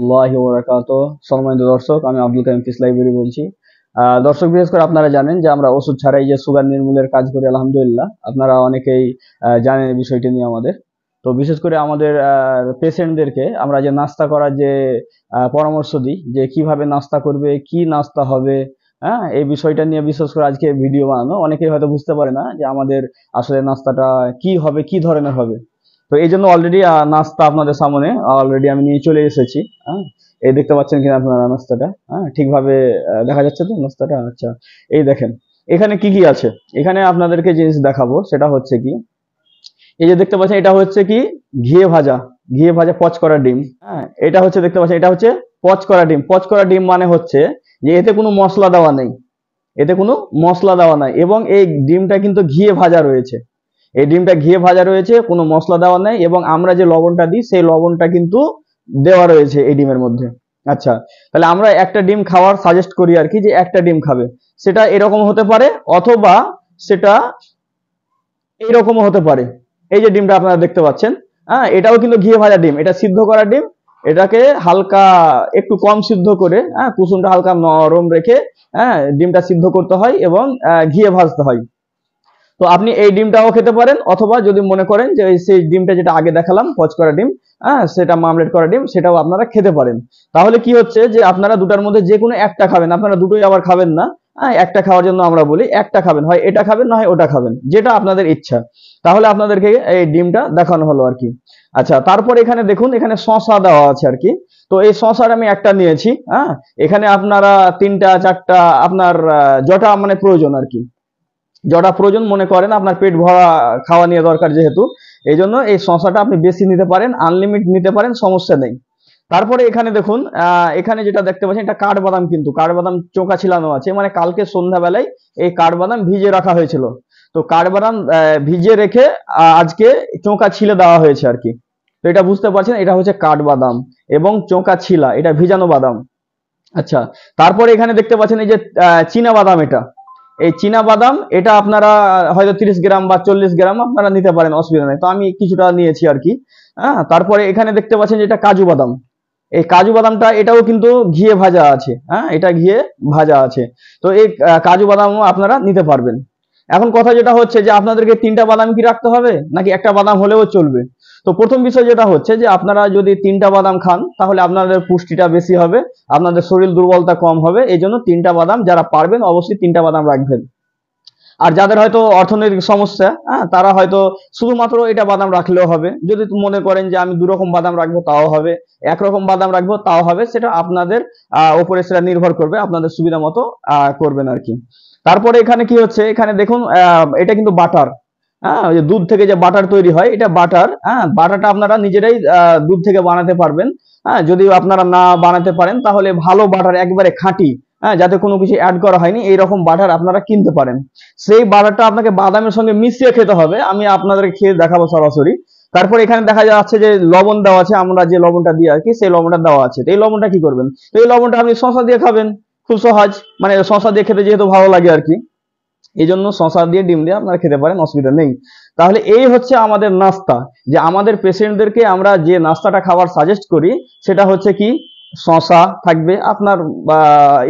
দর্শক আমি আব্দুল কাইম ফিস লাইব্রেরি বলছি দর্শক বিশেষ করে আপনারা জানেন যে আমরা ওষুধ ছাড়াই যে সুগার নির্মূলের কাজ করি আলহামদুলিল্লাহ আপনারা অনেকেই জানেন এই বিষয়টি নিয়ে আমাদের তো বিশেষ করে আমাদের পেশেন্টদেরকে আমরা যে নাস্তা করার যে পরামর্শ দিই যে কিভাবে নাস্তা করবে কি নাস্তা হবে হ্যাঁ এই বিষয়টা নিয়ে বিশেষ করে আজকে ভিডিও বানানো অনেকেই হয়তো বুঝতে পারে না যে আমাদের আসলে নাস্তাটা কি হবে কি ধরনের হবে তো এই জন্য অলরেডি নাস্তা আপনাদের সামনে অলরেডি আমি নিয়ে চলে এসেছি হ্যাঁ এই দেখতে পাচ্ছেন কিনা আপনারা নাস্তাটা হ্যাঁ ঠিকভাবে দেখা যাচ্ছে তো নাস্তাটা আচ্ছা এই দেখেন এখানে কি কি আছে এখানে আপনাদেরকে জিনিস দেখাবো সেটা হচ্ছে কি এই যে দেখতে পাচ্ছেন এটা হচ্ছে কি ঘিয়ে ভাজা ঘিয়ে ভাজা পচ করা ডিম হ্যাঁ এটা হচ্ছে দেখতে পাচ্ছেন এটা হচ্ছে পচ করা ডিম পচ করা ডিম মানে হচ্ছে যে এতে কোনো মশলা দেওয়া নেই এতে কোনো মশলা দেওয়া নাই এবং এই ডিমটা কিন্তু ঘিয়ে ভাজা রয়েছে এই ডিমটা ঘিয়ে ভাজা রয়েছে কোনো মশলা দেওয়া নেই এবং আমরা যে লবণটা দিই সেই লবণটা কিন্তু দেওয়া রয়েছে এই ডিমের মধ্যে আচ্ছা তাহলে আমরা একটা ডিম খাওয়ার সাজেস্ট করি আর কি যে একটা ডিম খাবে সেটা এরকম হতে পারে অথবা সেটা এইরকমও হতে পারে এই যে ডিমটা আপনারা দেখতে পাচ্ছেন হ্যাঁ এটাও কিন্তু ঘিয়ে ভাজা ডিম এটা সিদ্ধ করা ডিম এটাকে হালকা একটু কম সিদ্ধ করে হ্যাঁ কুসুমটা হালকা নরম রেখে হ্যাঁ ডিমটা সিদ্ধ করতে হয় এবং ঘিয়ে ভাজতে হয় তো আপনি এই ডিমটাও খেতে পারেন অথবা যদি মনে করেন যে সেই ডিমটা যেটা আগে দেখালাম পচ করা ডিম হ্যাঁ সেটা মামলেট করা ডিম সেটাও আপনারা খেতে পারেন তাহলে কি হচ্ছে যে আপনারা দুটার মধ্যে যে কোনো একটা খাবেন আপনারা দুটোই আবার খাবেন না হ্যাঁ একটা খাওয়ার জন্য আমরা বলি একটা খাবেন হয় এটা খাবেন না হয় ওটা খাবেন যেটা আপনাদের ইচ্ছা তাহলে আপনাদেরকে এই ডিমটা দেখানো হলো আর কি আচ্ছা তারপর এখানে দেখুন এখানে শশা দেওয়া আছে আর কি তো এই শশার আমি একটা নিয়েছি হ্যাঁ এখানে আপনারা তিনটা চারটা আপনার জটা মানে প্রয়োজন আর কি যটা প্রয়োজন মনে করেন আপনার পেট ভরা খাওয়া নিয়ে দরকার যেহেতু এই জন্য এই শশাটা আপনি বেশি নিতে পারেন আনলিমিট নিতে পারেন সমস্যা নেই তারপরে এখানে দেখুন এখানে যেটা দেখতে পাচ্ছেন এটা কাঠবাদাম কিন্তু কাঠবাদাম চোখা ছিলানো আছে মানে কালকে সন্ধ্যাবেলায় এই কাঠবাদাম ভিজে রাখা হয়েছিল তো কাঠবাদাম ভিজে রেখে আজকে চোকা ছিলে দেওয়া হয়েছে আর কি তো এটা বুঝতে পারছেন এটা হচ্ছে কাঠবাদাম এবং চোকা ছিলা এটা ভিজানো বাদাম আচ্ছা তারপরে এখানে দেখতে পাচ্ছেন এই যে চীনা বাদাম এটা এই চীনা বাদাম এটা আপনারা হয়তো তিরিশ গ্রাম বা চল্লিশ গ্রাম আপনারা নিতে পারেন অসুবিধা নেই তো আমি কিছুটা নিয়েছি আর কি হ্যাঁ তারপরে এখানে দেখতে পাচ্ছেন যেটা কাজু বাদাম এই কাজু বাদামটা এটাও কিন্তু ঘিয়ে ভাজা আছে হ্যাঁ এটা ঘিয়ে ভাজা আছে তো এই কাজু বাদামও আপনারা নিতে পারবেন এখন কথা যেটা হচ্ছে যে আপনাদেরকে তিনটা বাদাম কি রাখতে হবে নাকি একটা বাদাম হলেও চলবে তো প্রথম বিষয় যেটা হচ্ছে যে আপনারা যদি তিনটা বাদাম খান তাহলে আপনাদের পুষ্টিটা বেশি হবে আপনাদের শরীর দুর্বলতা কম হবে এই জন্য তিনটা বাদাম যারা পারবেন অবশ্যই তিনটা বাদাম রাখবেন আর যাদের হয়তো অর্থনৈতিক সমস্যা হ্যাঁ তারা হয়তো শুধুমাত্র এটা বাদাম রাখলেও হবে যদি মনে করেন যে আমি দুরকম বাদাম রাখবো তাও হবে একরকম বাদাম রাখবো তাও হবে সেটা আপনাদের আহ ওপরে সেটা নির্ভর করবে আপনাদের সুবিধা মতো করবেন আর কি তারপরে এখানে কি হচ্ছে এখানে দেখুন এটা কিন্তু বাটার হ্যাঁ ওই যে দুধ থেকে যে বাটার তৈরি হয় এটা বাটার হ্যাঁ বাটারটা আপনারা নিজেরাই দুধ থেকে বানাতে পারবেন হ্যাঁ যদি আপনারা না বানাতে পারেন তাহলে ভালো বাটার একবারে খাঁটি হ্যাঁ যাতে কোনো কিছু অ্যাড করা হয়নি এই রকম বাটার আপনারা কিনতে পারেন সেই বাটারটা আপনাকে বাদামের সঙ্গে মিশিয়ে খেতে হবে আমি আপনাদের খেয়ে দেখাবো সরাসরি তারপর এখানে দেখা যাচ্ছে যে লবণ দেওয়া আছে আমরা যে লবণটা দিয়ে আর কি সেই লবণটা দেওয়া আছে তো এই লবণটা কি করবেন তো এই লবণটা আপনি শশা দিয়ে খাবেন খুব সহজ মানে শশা দিয়ে খেতে যেহেতু ভালো লাগে আর কি এই জন্য শশা দিয়ে ডিম দিয়ে আপনারা খেতে পারেন অসুবিধা নেই তাহলে এই হচ্ছে আমাদের নাস্তা যে আমাদের পেশেন্টদেরকে আমরা যে নাস্তাটা খাবার সাজেস্ট করি সেটা হচ্ছে কি শশা থাকবে আপনার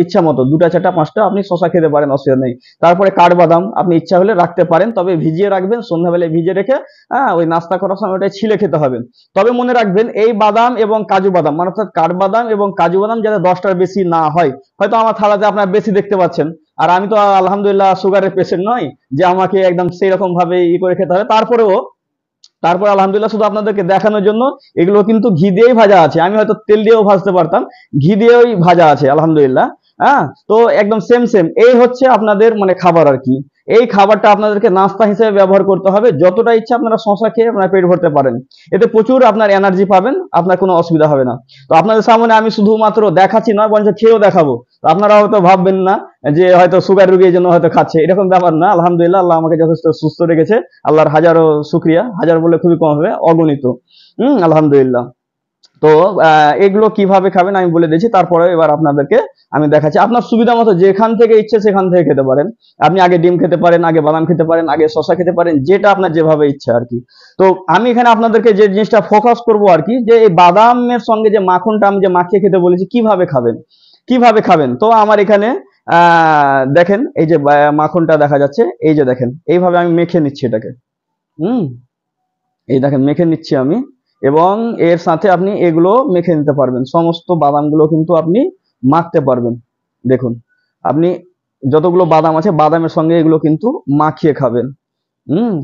ইচ্ছা মতো দুটা চারটা পাঁচটা আপনি শশা খেতে পারেন অসুবিধা নেই তারপরে কাঠবাদাম আপনি ইচ্ছা হলে রাখতে পারেন তবে ভিজিয়ে রাখবেন সন্ধ্যাবেলায় ভিজিয়ে রেখে হ্যাঁ ওই নাস্তা করার সময় ওটা ছিলে খেতে হবে তবে মনে রাখবেন এই বাদাম এবং কাজু বাদাম মানে অর্থাৎ কাঠবাদাম এবং কাজু বাদাম যাতে দশটার বেশি না হয় হয়তো আমার থালাতে আপনার বেশি দেখতে পাচ্ছেন আর আমি তো আলহামদুলিল্লাহ সুগারের পেশেন্ট নয় যে আমাকে একদম সেই রকম ভাবে ই করে খেতে হবে তারপরেও তারপর আলহামদুলিল্লাহ শুধু আপনাদেরকে দেখানোর জন্য এগুলো কিন্তু ঘি দিয়েই ভাজা আছে আমি হয়তো তেল দিয়েও ভাজতে পারতাম ঘি দিয়েই ভাজা আছে আলহামদুলিল্লাহ হ্যাঁ তো একদম সেম সেম এই হচ্ছে আপনাদের মানে খাবার আর কি এই খাবারটা আপনাদেরকে নাস্তা হিসেবে ব্যবহার করতে হবে যতটা ইচ্ছা আপনারা শশা খেয়ে আপনারা পেট ভরতে পারেন এতে প্রচুর আপনার এনার্জি পাবেন আপনার কোনো অসুবিধা হবে না তো আপনাদের সামনে আমি শুধুমাত্র দেখাচ্ছি নয় বরঞ্চ খেয়েও দেখাবো তো আপনারা হয়তো ভাববেন না যে হয়তো সুগার রোগীর জন্য হয়তো খাচ্ছে এরকম ব্যাপার না আলহামদুলিল্লাহ আল্লাহ আমাকে যথেষ্ট সুস্থ রেখেছে আল্লাহর হাজারো শুক্রিয়া হাজার বলে খুবই কম হবে অগণিত হম আলহামদুলিল্লাহ তো এগুলো কিভাবে খাবেন আমি বলে দিয়েছি তারপরে এবার আপনাদেরকে আমি দেখাচ্ছি আপনার সুবিধা মতো যেখান থেকে ইচ্ছে সেখান থেকে খেতে পারেন আপনি আগে ডিম খেতে পারেন আগে বাদাম খেতে পারেন আগে শশা খেতে পারেন যেটা আপনার যেভাবে ইচ্ছে আর কি তো আমি এখানে আপনাদেরকে যে জিনিসটা ফোকাস করব আর কি যে এই বাদামের সঙ্গে যে মাখনটা আমি যে মাখিয়ে খেতে বলেছি কিভাবে খাবেন কিভাবে খাবেন তো আমার এখানে দেখেন এই যে মাখনটা দেখা যাচ্ছে এই যে দেখেন এইভাবে আমি মেখে নিচ্ছি এটাকে হুম এই দেখেন মেখে নিচ্ছি আমি এবং এর সাথে আপনি এগুলো মেখে নিতে পারবেন সমস্ত বাদামগুলো কিন্তু আপনি মাখতে পারবেন দেখুন আপনি যতগুলো বাদাম আছে বাদামের সঙ্গে এগুলো কিন্তু মাখিয়ে খাবেন হুম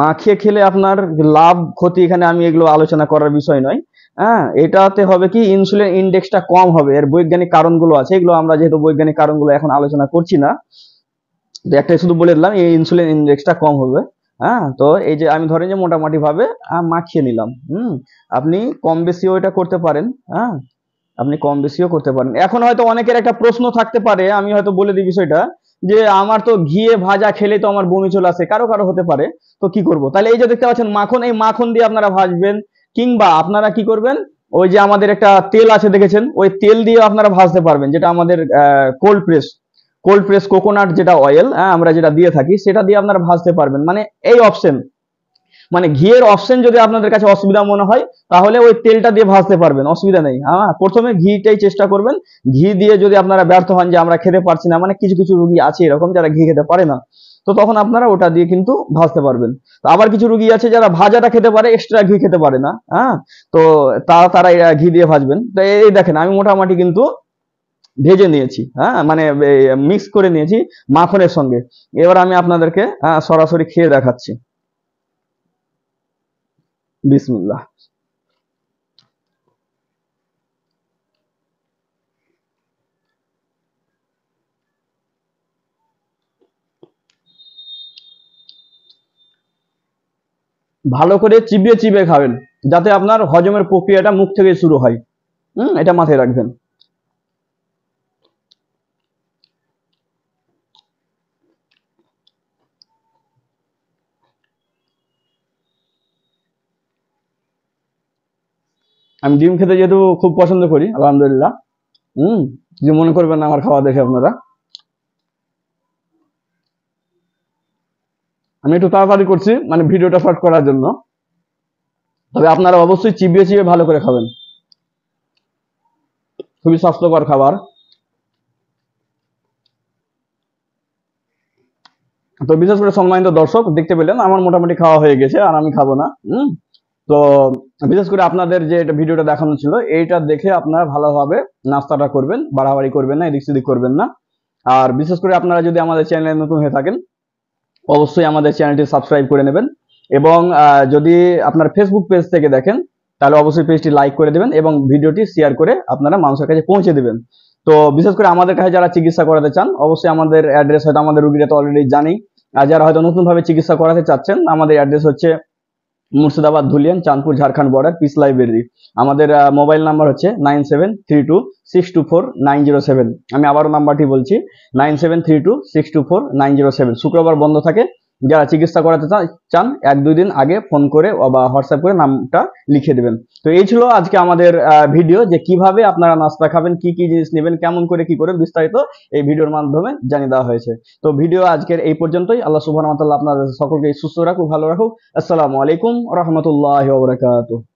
মাখিয়ে খেলে আপনার লাভ ক্ষতি এখানে আমি এগুলো আলোচনা করার বিষয় নয় হ্যাঁ এটাতে হবে কি ইনসুলিন ইন্ডেক্সটা কম হবে এর বৈজ্ঞানিক কারণগুলো আছে এগুলো আমরা যেহেতু বৈজ্ঞানিক কারণগুলো এখন আলোচনা করছি না একটাই শুধু বলে দিলাম এই ইনসুলিন ইন্ডেক্সটা কম হবে হ্যাঁ তো এই যে আমি ধরেন যে মোটামুটি ভাবে মাখিয়ে নিলাম হুম আপনি কম বেশিও এটা করতে পারেন হ্যাঁ আপনি কম বেশিও করতে পারেন এখন হয়তো অনেকের একটা প্রশ্ন থাকতে পারে আমি হয়তো বলে দিই বিষয়টা যে আমার তো ঘিয়ে ভাজা খেলে তো আমার বমি চলে আসে কারো কারো হতে পারে তো কি করব তাহলে এই যে দেখতে পাচ্ছেন মাখন এই মাখন দিয়ে আপনারা ভাজবেন কিংবা আপনারা কি করবেন ওই যে আমাদের একটা তেল আছে দেখেছেন ওই তেল দিয়ে আপনারা ভাজতে পারবেন যেটা আমাদের cold press cold press coconut যেটা অয়েল হ্যাঁ আমরা যেটা দিয়ে থাকি সেটা দিয়ে আপনারা ভাজতে পারবেন মানে এই অপশন মানে ঘিয়ের অপশন যদি আপনাদের কাছে অসুবিধা মনে হয় তাহলে ওই তেলটা দিয়ে ভাজতে পারবেন অসুবিধা নেই হ্যাঁ প্রথমে ঘিটাই চেষ্টা করবেন ঘি দিয়ে যদি আপনারা ব্যর্থ হন যে আমরা খেতে পারছি না মানে কিছু কিছু রুগী আছে এরকম যারা ঘি খেতে পারে না তো তখন আপনারা ওটা দিয়ে কিন্তু ভাজতে পারবেন তো আবার কিছু রুগী আছে যারা ভাজাটা খেতে পারে এক্সট্রা ঘি খেতে পারে না হ্যাঁ তো তারা তারা ঘি দিয়ে ভাজবেন তো এই দেখেন আমি মোটামুটি কিন্তু ভেজে নিয়েছি হ্যাঁ মানে মিক্স করে নিয়েছি মাখনের সঙ্গে এবার আমি আপনাদেরকে হ্যাঁ, সরাসরি খেয়ে দেখাচ্ছি বিসমুল্লাহ ভালো করে চিবিয়ে চিবিয়ে খাবেন যাতে আপনার হজমের প্রক্রিয়াটা মুখ থেকে শুরু হয় হম এটা মাথায় রাখবেন আমি ডিম খেতে যেহেতু খুব পছন্দ করি আলহামদুলিল্লাহ হম যে মনে করবেন আমার খাওয়া দেখে আপনারা আমি একটু তাড়াতাড়ি করছি মানে ভিডিওটা শর্ট করার জন্য তবে আপনারা অবশ্যই চিবিয়ে চিবিয়ে ভালো করে খাবেন খুবই স্বাস্থ্যকর খাবার তো বিশেষ করে সম্মানিত দর্শক দেখতে পেলেন আমার মোটামুটি খাওয়া হয়ে গেছে আর আমি খাবো না হম তো বিশেষ করে আপনাদের যে এটা ভিডিওটা দেখানো ছিল এইটা দেখে আপনারা ভালোভাবে নাস্তাটা করবেন বাড়াবাড়ি করবেন না এদিক সেদিক করবেন না আর বিশেষ করে আপনারা যদি আমাদের চ্যানেলে নতুন হয়ে থাকেন অবশ্যই আমাদের চ্যানেলটি সাবস্ক্রাইব করে নেবেন এবং যদি আপনার ফেসবুক পেজ থেকে দেখেন তাহলে অবশ্যই পেজটি লাইক করে দেবেন এবং ভিডিওটি শেয়ার করে আপনারা মানুষের কাছে পৌঁছে দেবেন তো বিশেষ করে আমাদের কাছে যারা চিকিৎসা করাতে চান অবশ্যই আমাদের অ্যাড্রেস হয়তো আমাদের রুগীরা তো অলরেডি জানি আর যারা হয়তো নতুনভাবে চিকিৎসা করাতে চাচ্ছেন আমাদের অ্যাড্রেস হচ্ছে Murshidabad Dhuliyan Chandpur Jharkhand border peace library আমাদের মোবাইল নাম্বার হচ্ছে nine seven three two six two four nine zero seven আমি আবারও নাম্বারটি বলছি nine seven three two six two four nine zero seven শুক্রবার বন্ধ থাকে যারা চিকিৎসা করাতে চান এক দুই দিন আগে ফোন করে বা হোয়াটসঅ্যাপ করে নামটা লিখে দেবেন তো এই ছিল আজকে আমাদের ভিডিও যে কিভাবে আপনারা নাস্তা খাবেন কি কি জিনিস নেবেন কেমন করে কি করে বিস্তারিত এই ভিডিওর মাধ্যমে জানিয়ে দেওয়া হয়েছে তো ভিডিও আজকের এই পর্যন্তই আল্লাহ সুবাহ আপনাদের সকলকে সুস্থ রাখুক ভালো রাখুক আসসালামু আলাইকুম রহমতুল্লাহ